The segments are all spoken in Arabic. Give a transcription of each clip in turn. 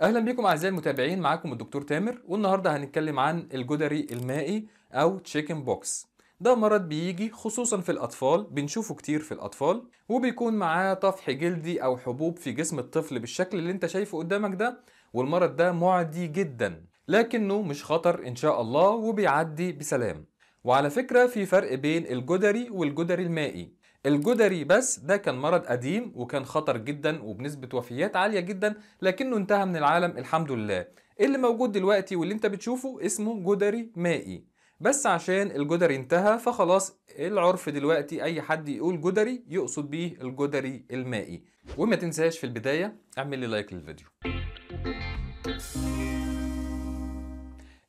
اهلا بيكم اعزائي المتابعين معاكم الدكتور تامر والنهارده هنتكلم عن الجدري المائي او تشيكن بوكس ده مرض بيجي خصوصا في الاطفال بنشوفه كتير في الاطفال وبيكون معاه طفح جلدي او حبوب في جسم الطفل بالشكل اللي انت شايفه قدامك ده والمرض ده معدي جدا لكنه مش خطر ان شاء الله وبيعدي بسلام وعلى فكره في فرق بين الجدري والجدري المائي الجدري بس ده كان مرض قديم وكان خطر جدا وبنسبة وفيات عالية جدا لكنه انتهى من العالم الحمد لله اللي موجود دلوقتي واللي انت بتشوفه اسمه جدري مائي بس عشان الجدري انتهى فخلاص العرف دلوقتي اي حد يقول جدري يقصد بيه الجدري المائي وما تنساش في البداية اعمل لي لايك للفيديو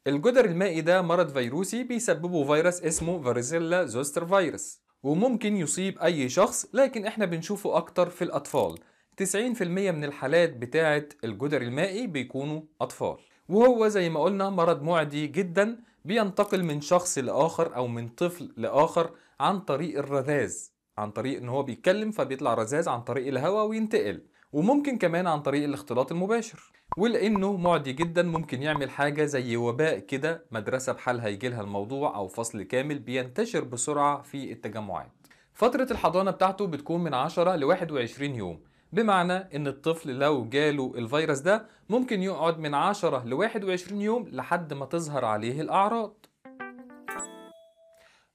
الجدر المائي ده مرض فيروسي بيسببه فيروس اسمه فاريزيلا زوستر فيروس وممكن يصيب أي شخص لكن إحنا بنشوفه أكتر في الأطفال 90% من الحالات بتاعة الجدر المائي بيكونوا أطفال وهو زي ما قلنا مرض معدي جدا بينتقل من شخص لآخر أو من طفل لآخر عن طريق الرذاذ عن طريق إن هو بيتكلم فبيطلع رذاذ عن طريق الهواء وينتقل وممكن كمان عن طريق الاختلاط المباشر ولانه معدي جدا ممكن يعمل حاجه زي وباء كده مدرسه بحالها يجي لها الموضوع او فصل كامل بينتشر بسرعه في التجمعات فتره الحضانه بتاعته بتكون من 10 ل 21 يوم بمعنى ان الطفل لو جاله الفيروس ده ممكن يقعد من 10 ل 21 يوم لحد ما تظهر عليه الاعراض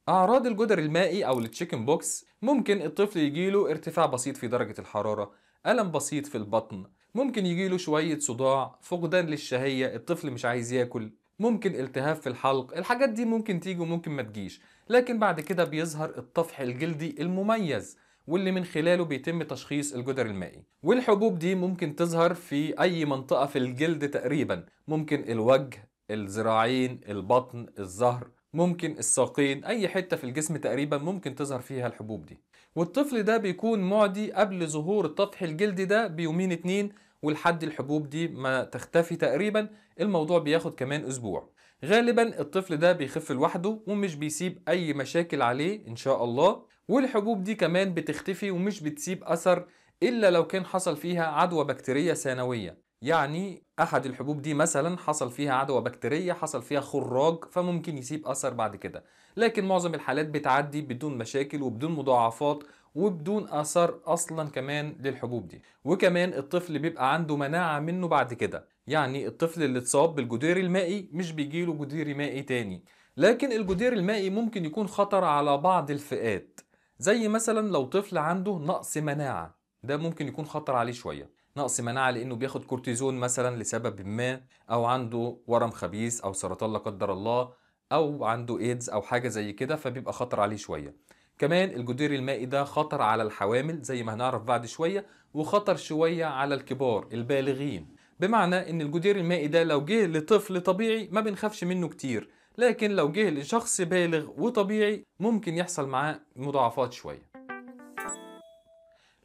أعراض الجدر المائي أو التشيكن بوكس ممكن الطفل يجيله ارتفاع بسيط في درجة الحرارة ألم بسيط في البطن ممكن يجيله شوية صداع فقدان للشهية الطفل مش عايز ياكل ممكن التهاب في الحلق الحاجات دي ممكن تيجي وممكن ما تجيش لكن بعد كده بيظهر الطفح الجلدي المميز واللي من خلاله بيتم تشخيص الجدر المائي والحبوب دي ممكن تظهر في أي منطقة في الجلد تقريبا ممكن الوجه الذراعين البطن الظهر ممكن الساقين اي حته في الجسم تقريبا ممكن تظهر فيها الحبوب دي والطفل ده بيكون معدي قبل ظهور الطفح الجلدي ده بيومين اتنين ولحد الحبوب دي ما تختفي تقريبا الموضوع بياخد كمان اسبوع غالبا الطفل ده بيخف لوحده ومش بيسيب اي مشاكل عليه ان شاء الله والحبوب دي كمان بتختفي ومش بتسيب اثر الا لو كان حصل فيها عدوى بكتيريه ثانويه يعني احد الحبوب دي مثلا حصل فيها عدوى بكتيريه حصل فيها خراج فممكن يسيب اثر بعد كده لكن معظم الحالات بتعدي بدون مشاكل وبدون مضاعفات وبدون اثار اصلا كمان للحبوب دي وكمان الطفل بيبقى عنده مناعه منه بعد كده يعني الطفل اللي اتصاب بالجدير المائي مش بيجيله جدير مائي تاني لكن الجدير المائي ممكن يكون خطر على بعض الفئات زي مثلا لو طفل عنده نقص مناعه ده ممكن يكون خطر عليه شويه نقص مناعه لانه بياخد كورتيزون مثلا لسبب ما او عنده ورم خبيث او سرطان لا قدر الله او عنده ايدز او حاجه زي كده فبيبقى خطر عليه شويه كمان الجدير المائي ده خطر على الحوامل زي ما هنعرف بعد شويه وخطر شويه على الكبار البالغين بمعنى ان الجدير المائي ده لو جه لطفل طبيعي ما بنخافش منه كتير لكن لو جه لشخص بالغ وطبيعي ممكن يحصل معاه مضاعفات شويه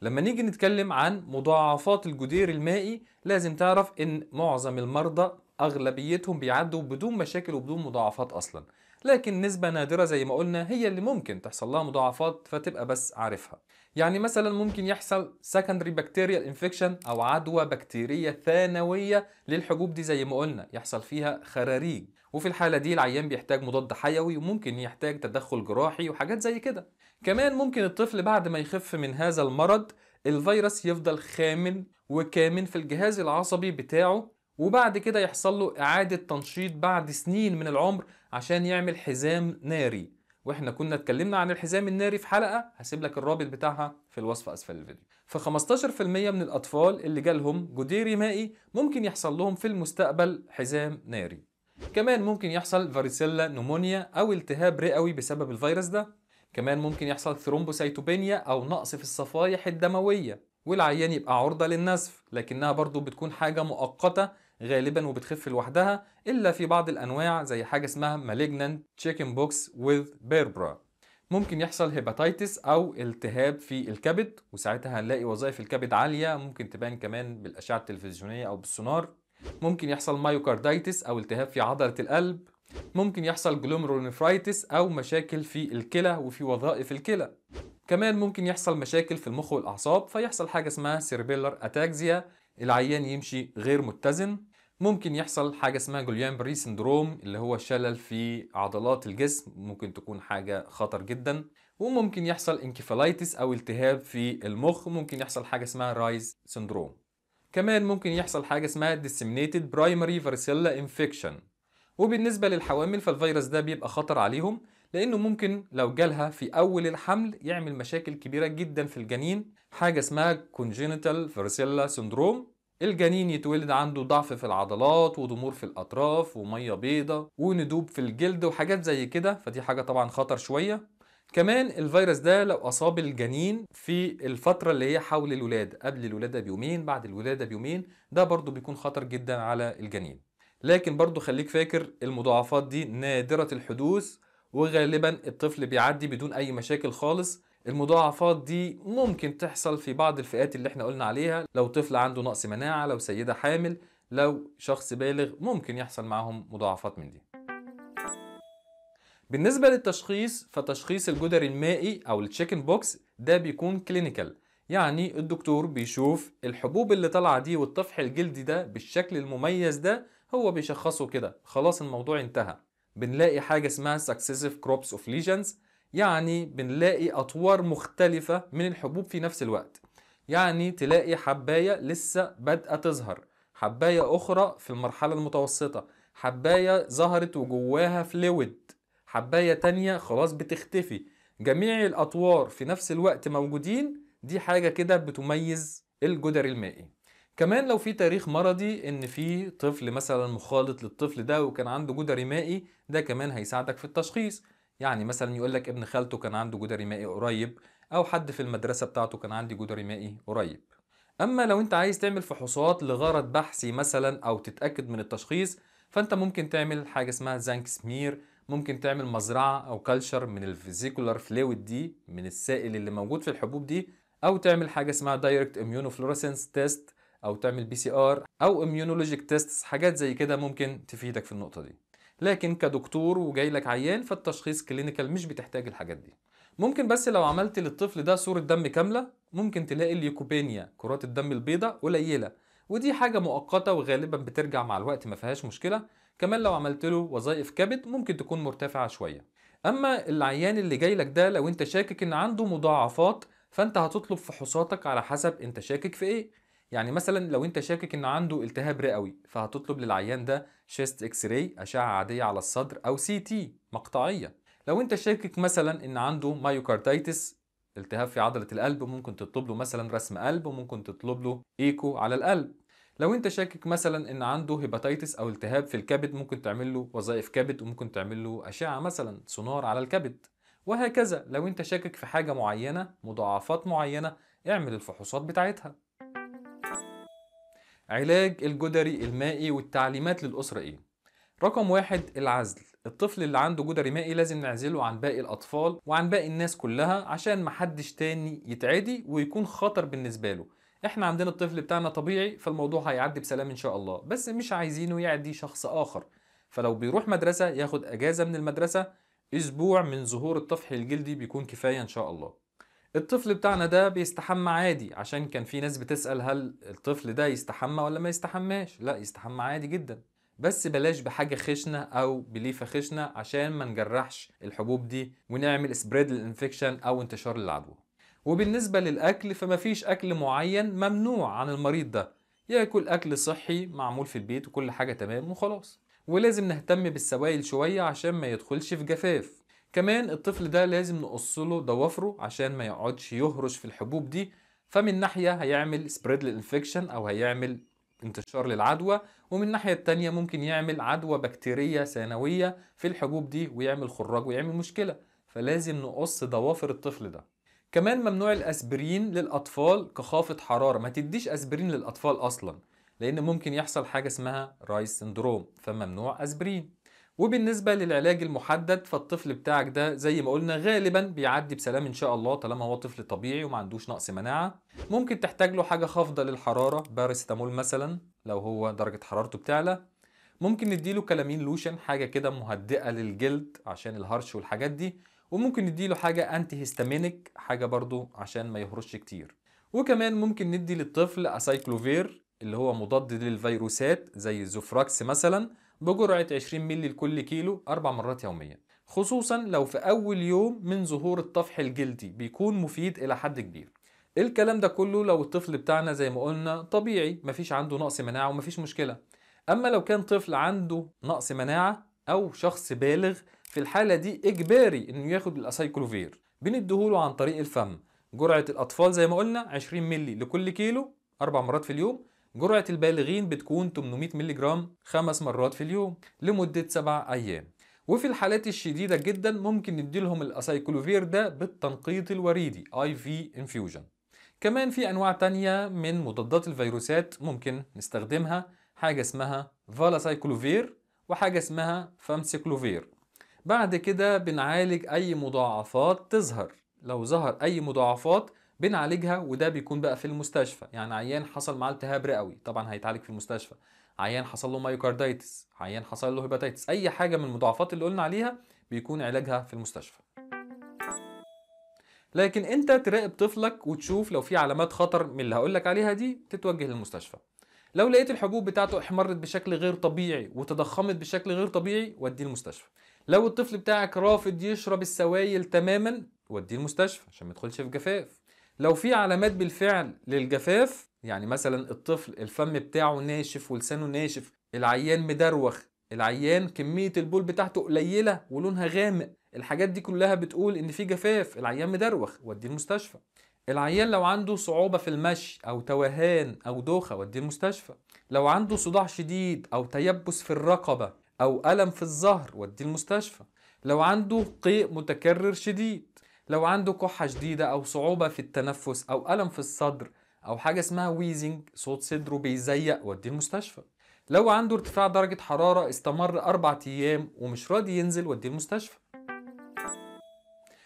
لما نيجي نتكلم عن مضاعفات الجدير المائي لازم تعرف ان معظم المرضى اغلبيتهم بيعدوا بدون مشاكل وبدون مضاعفات اصلا لكن نسبة نادرة زي ما قلنا هي اللي ممكن تحصل لها مضاعفات فتبقى بس عارفها يعني مثلا ممكن يحصل secondary bacterial infection او عدوى بكتيرية ثانوية للحبوب دي زي ما قلنا يحصل فيها خراريج وفي الحالة دي العيان بيحتاج مضاد حيوي وممكن يحتاج تدخل جراحي وحاجات زي كده كمان ممكن الطفل بعد ما يخف من هذا المرض الفيروس يفضل خامن وكامن في الجهاز العصبي بتاعه وبعد كده يحصل له إعادة تنشيط بعد سنين من العمر عشان يعمل حزام ناري واحنا كنا اتكلمنا عن الحزام الناري في حلقه هسيب لك الرابط بتاعها في الوصف اسفل الفيديو ف 15% من الاطفال اللي جالهم جدير مائي ممكن يحصل لهم في المستقبل حزام ناري كمان ممكن يحصل فاريسيلا نمونيا أو التهاب رئوي بسبب الفيروس ده كمان ممكن يحصل ثرومبوسيتوبينيا أو نقص في الصفائح الدموية والعيان يبقى عرضة للنزف لكنها برضو بتكون حاجة مؤقتة غالبا وبتخف لوحدها إلا في بعض الأنواع زي حاجة اسمها malignant chicken box with بيربرا ممكن يحصل هيباتيتس أو التهاب في الكبد وساعتها هنلاقي وظائف الكبد عالية ممكن تبان كمان بالأشعة التلفزيونية أو بالسونار ممكن يحصل مايوكاردايتس أو التهاب في عضلة القلب ممكن يحصل جلومرونيفرايتس أو مشاكل في الكلى وفي وظائف الكلى كمان ممكن يحصل مشاكل في المخ والأعصاب فيحصل حاجة اسمها سيربيلر أتاكزيا العيان يمشي غير متزن ممكن يحصل حاجة اسمها جوليان بري سندروم اللي هو شلل في عضلات الجسم ممكن تكون حاجة خطر جدا وممكن يحصل انكيفالايتس أو التهاب في المخ ممكن يحصل حاجة اسمها رايز سندروم كمان ممكن يحصل حاجة اسمها disseminated primary varicella infection وبالنسبة للحوامل فالفيروس ده بيبقى خطر عليهم لأنه ممكن لو جالها في أول الحمل يعمل مشاكل كبيرة جدا في الجنين حاجة اسمها congenital varicella syndrome الجنين يتولد عنده ضعف في العضلات وضمور في الأطراف ومية بيضة وندوب في الجلد وحاجات زي كده فدي حاجة طبعا خطر شوية كمان الفيروس ده لو اصاب الجنين في الفتره اللي هي حول الولاده قبل الولاده بيومين بعد الولاده بيومين ده برضو بيكون خطر جدا على الجنين لكن برضو خليك فاكر المضاعفات دي نادره الحدوث وغالبا الطفل بيعدي بدون اي مشاكل خالص المضاعفات دي ممكن تحصل في بعض الفئات اللي احنا قلنا عليها لو طفل عنده نقص مناعه لو سيده حامل لو شخص بالغ ممكن يحصل معاهم مضاعفات من دي بالنسبة للتشخيص فتشخيص الجدري المائي أو التشيكن بوكس ده بيكون كلينيكال يعني الدكتور بيشوف الحبوب اللي طالعة دي والطفح الجلدي ده بالشكل المميز ده هو بيشخصه كده خلاص الموضوع انتهى بنلاقي حاجة اسمها successive crops of lesions يعني بنلاقي أطوار مختلفة من الحبوب في نفس الوقت يعني تلاقي حباية لسه بادئة تظهر حباية أخرى في المرحلة المتوسطة حباية ظهرت وجواها فلويد حباية تانية خلاص بتختفي جميع الأطوار في نفس الوقت موجودين دي حاجة كده بتميز الجدر المائي كمان لو في تاريخ مرضي ان في طفل مثلا مخالط للطفل ده وكان عنده جدري مائي ده كمان هيساعدك في التشخيص يعني مثلا يقول لك ابن خالته كان عنده جدري مائي قريب او حد في المدرسه بتاعته كان عندي جدري مائي قريب اما لو انت عايز تعمل فحوصات لغرض بحثي مثلا او تتاكد من التشخيص فانت ممكن تعمل حاجه اسمها زانك سمير ممكن تعمل مزرعة أو كلشر من الفيزيكولار فلويد دي من السائل اللي موجود في الحبوب دي أو تعمل حاجة اسمها دايركت اميونوفلورسنس تيست أو تعمل بي سي آر أو اميونولوجيك تيست حاجات زي كده ممكن تفيدك في النقطة دي لكن كدكتور وجاي لك عيان فالتشخيص كلينيكال مش بتحتاج الحاجات دي ممكن بس لو عملت للطفل ده صورة دم كاملة ممكن تلاقي اليوكوبينيا كرات الدم البيضاء قليلة ودي حاجة مؤقتة وغالبا بترجع مع الوقت ما فيهاش مشكلة كمان لو عملت له وظائف كبد ممكن تكون مرتفعه شويه اما العيان اللي جاي لك ده لو انت شاكك ان عنده مضاعفات فانت هتطلب فحوصاتك على حسب انت شاكك في ايه يعني مثلا لو انت شاكك ان عنده التهاب رئوي فهتطلب للعيان ده شيست اكس راي اشعه عاديه على الصدر او سي تي مقطعيه لو انت شاكك مثلا ان عنده مايوكارديتس التهاب في عضله القلب ممكن تطلب له مثلا رسم قلب وممكن تطلب له ايكو على القلب لو انت شاكك مثلا ان عنده هيباتيتس او التهاب في الكبد ممكن تعمل له وظائف كبد وممكن تعمل له اشعه مثلا سونار على الكبد وهكذا لو انت شاكك في حاجه معينه مضاعفات معينه اعمل الفحوصات بتاعتها علاج الجدري المائي والتعليمات للأسرة إيه؟ رقم واحد العزل الطفل اللي عنده جدري مائي لازم نعزله عن باقي الأطفال وعن باقي الناس كلها عشان محدش تاني يتعدي ويكون خطر بالنسبة له احنا عندنا الطفل بتاعنا طبيعي فالموضوع هيعدي بسلام ان شاء الله بس مش عايزينه يعدي شخص اخر فلو بيروح مدرسه ياخد اجازه من المدرسه اسبوع من ظهور الطفح الجلدي بيكون كفايه ان شاء الله الطفل بتاعنا ده بيستحمى عادي عشان كان في ناس بتسال هل الطفل ده يستحمى ولا ما يستحماش لا يستحمى عادي جدا بس بلاش بحاجه خشنه او بليفه خشنه عشان ما نجرحش الحبوب دي ونعمل سبريد للانفكشن او انتشار العدوى وبالنسبة للأكل فما فيش أكل معين ممنوع عن المريض ده ياكل أكل صحي معمول في البيت وكل حاجة تمام وخلاص ولازم نهتم بالسوائل شوية عشان ما يدخلش في جفاف كمان الطفل ده لازم نقصله ضوافره عشان ما يقعدش يهرش في الحبوب دي فمن ناحية هيعمل سبريد للإنفكشن أو هيعمل انتشار للعدوى ومن الناحية التانية ممكن يعمل عدوى بكتيرية ثانوية في الحبوب دي ويعمل خراج ويعمل مشكلة فلازم نقص ضوافر الطفل ده كمان ممنوع الاسبرين للاطفال كخافض حراره ما تديش اسبرين للاطفال اصلا لان ممكن يحصل حاجه اسمها رايس سندروم فممنوع اسبرين وبالنسبة للعلاج المحدد فالطفل بتاعك ده زي ما قلنا غالبا بيعدي بسلام ان شاء الله طالما هو طفل طبيعي وما عندوش نقص مناعة ممكن تحتاج له حاجة خافضة للحرارة بارستامول مثلا لو هو درجة حرارته بتعلى ممكن نديله كلامين لوشن حاجة كده مهدئة للجلد عشان الهرش والحاجات دي وممكن نديله حاجة انتي هيستامينك حاجة برضو عشان ما يهرش كتير وكمان ممكن ندي للطفل اسايكلوفير اللي هو مضاد للفيروسات زي الزوفراكس مثلا بجرعة 20 مللي لكل كيلو أربع مرات يوميا خصوصا لو في أول يوم من ظهور الطفح الجلدي بيكون مفيد إلى حد كبير الكلام ده كله لو الطفل بتاعنا زي ما قلنا طبيعي مفيش عنده نقص مناعة ومفيش مشكلة أما لو كان طفل عنده نقص مناعة أو شخص بالغ في الحالة دي إجباري إنه ياخد الأسايكلوفير بنديهوله عن طريق الفم جرعة الأطفال زي ما قلنا 20 مللي لكل كيلو أربع مرات في اليوم جرعة البالغين بتكون 800 مللي جرام خمس مرات في اليوم لمدة سبع أيام وفي الحالات الشديدة جدا ممكن نديلهم الأسايكلوفير ده بالتنقيط الوريدي IV infusion كمان في أنواع تانية من مضادات الفيروسات ممكن نستخدمها حاجة اسمها فالاسايكلوفير وحاجة اسمها فامسيكلوفير بعد كده بنعالج أي مضاعفات تظهر لو ظهر أي مضاعفات بنعالجها وده بيكون بقى في المستشفى يعني عيان حصل معاه التهاب رئوي طبعا هيتعالج في المستشفى عيان حصل له مايوكاردايتس عيان حصل له هيباتايتس اي حاجه من المضاعفات اللي قلنا عليها بيكون علاجها في المستشفى لكن انت تراقب طفلك وتشوف لو في علامات خطر من اللي هقولك عليها دي تتوجه للمستشفى لو لقيت الحبوب بتاعته احمرت بشكل غير طبيعي وتضخمت بشكل غير طبيعي وديه المستشفى لو الطفل بتاعك رافض يشرب السوائل تماما وديه المستشفى عشان ما يدخلش في جفاف لو في علامات بالفعل للجفاف يعني مثلا الطفل الفم بتاعه ناشف ولسانه ناشف العيان مدروخ العيان كمية البول بتاعته قليلة ولونها غامق الحاجات دي كلها بتقول ان في جفاف العيان مدروخ وديه المستشفى العيان لو عنده صعوبة في المشي أو توهان أو دوخة وديه المستشفى لو عنده صداع شديد أو تيبس في الرقبة أو ألم في الظهر وديه المستشفى لو عنده قيء متكرر شديد لو عنده كحة شديدة أو صعوبة في التنفس أو ألم في الصدر أو حاجة اسمها ويزنج صوت صدره بيزيق وديه المستشفى لو عنده ارتفاع درجة حرارة استمر أربع أيام ومش راضي ينزل وديه المستشفى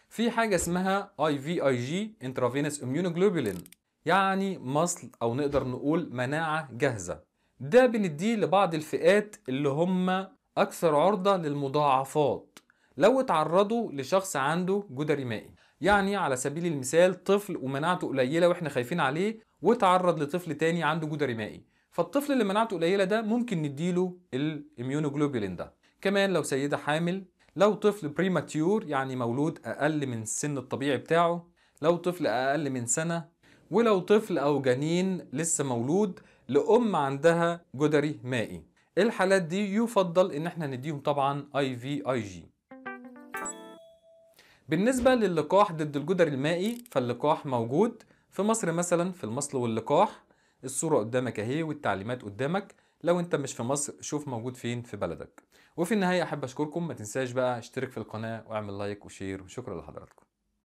في حاجة اسمها IVIG Intravenous Immunoglobulin يعني مصل أو نقدر نقول مناعة جاهزة ده بنديه لبعض الفئات اللي هم أكثر عرضة للمضاعفات لو اتعرضوا لشخص عنده جدري مائي يعني على سبيل المثال طفل ومناعته قليلة وإحنا خايفين عليه واتعرض لطفل تاني عنده جدري مائي فالطفل اللي مناعته قليلة ده ممكن نديله الإميونوجلوبيلين ده كمان لو سيدة حامل لو طفل بريماتيور يعني مولود أقل من السن الطبيعي بتاعه لو طفل أقل من سنة ولو طفل أو جنين لسه مولود لأم عندها جدري مائي الحالات دي يفضل ان احنا نديهم طبعا اي في اي جي بالنسبه للقاح ضد الجدر المائي فاللقاح موجود في مصر مثلا في المصل واللقاح الصوره قدامك اهي والتعليمات قدامك لو انت مش في مصر شوف موجود فين في بلدك وفي النهايه احب اشكركم ما تنساش بقى اشترك في القناه واعمل لايك وشير وشكرا لحضراتكم